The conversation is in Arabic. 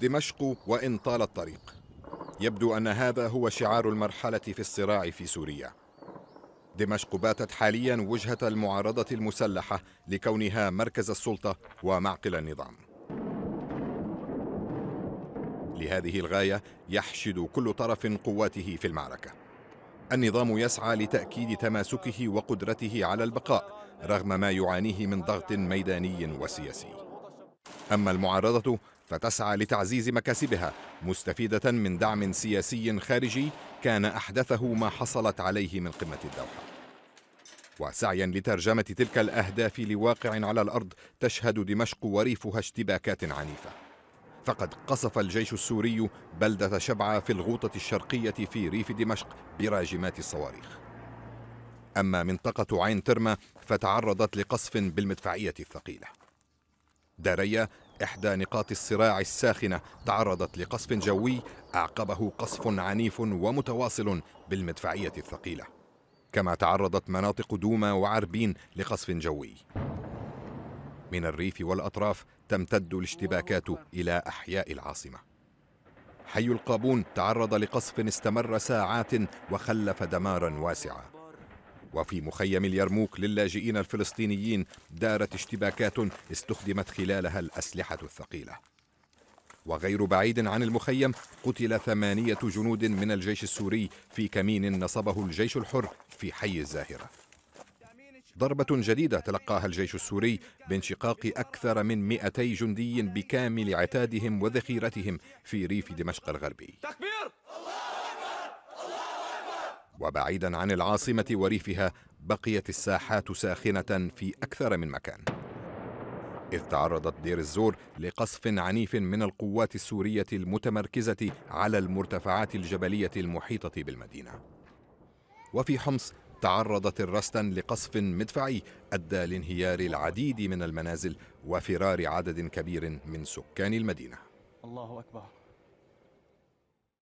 دمشق وان طال الطريق يبدو ان هذا هو شعار المرحله في الصراع في سوريا دمشق باتت حاليا وجهه المعارضه المسلحه لكونها مركز السلطه ومعقل النظام لهذه الغايه يحشد كل طرف قواته في المعركه النظام يسعى لتاكيد تماسكه وقدرته على البقاء رغم ما يعانيه من ضغط ميداني وسياسي اما المعارضه فتسعى لتعزيز مكاسبها مستفيدة من دعم سياسي خارجي كان أحدثه ما حصلت عليه من قمة الدوحة وسعيا لترجمة تلك الأهداف لواقع على الأرض تشهد دمشق وريفها اشتباكات عنيفة فقد قصف الجيش السوري بلدة شبعة في الغوطة الشرقية في ريف دمشق براجمات الصواريخ أما منطقة عين ترمة فتعرضت لقصف بالمدفعية الثقيلة داريا إحدى نقاط الصراع الساخنة تعرضت لقصف جوي أعقبه قصف عنيف ومتواصل بالمدفعية الثقيلة كما تعرضت مناطق دوما وعربين لقصف جوي من الريف والأطراف تمتد الاشتباكات إلى أحياء العاصمة حي القابون تعرض لقصف استمر ساعات وخلف دمارا واسعا وفي مخيم اليرموك للاجئين الفلسطينيين دارت اشتباكات استخدمت خلالها الأسلحة الثقيلة وغير بعيد عن المخيم قتل ثمانية جنود من الجيش السوري في كمين نصبه الجيش الحر في حي الزاهرة ضربة جديدة تلقاها الجيش السوري بانشقاق أكثر من 200 جندي بكامل عتادهم وذخيرتهم في ريف دمشق الغربي تكبير وبعيدا عن العاصمة وريفها بقيت الساحات ساخنة في أكثر من مكان إذ تعرضت دير الزور لقصف عنيف من القوات السورية المتمركزة على المرتفعات الجبلية المحيطة بالمدينة وفي حمص تعرضت الرستن لقصف مدفعي أدى لانهيار العديد من المنازل وفرار عدد كبير من سكان المدينة الله أكبر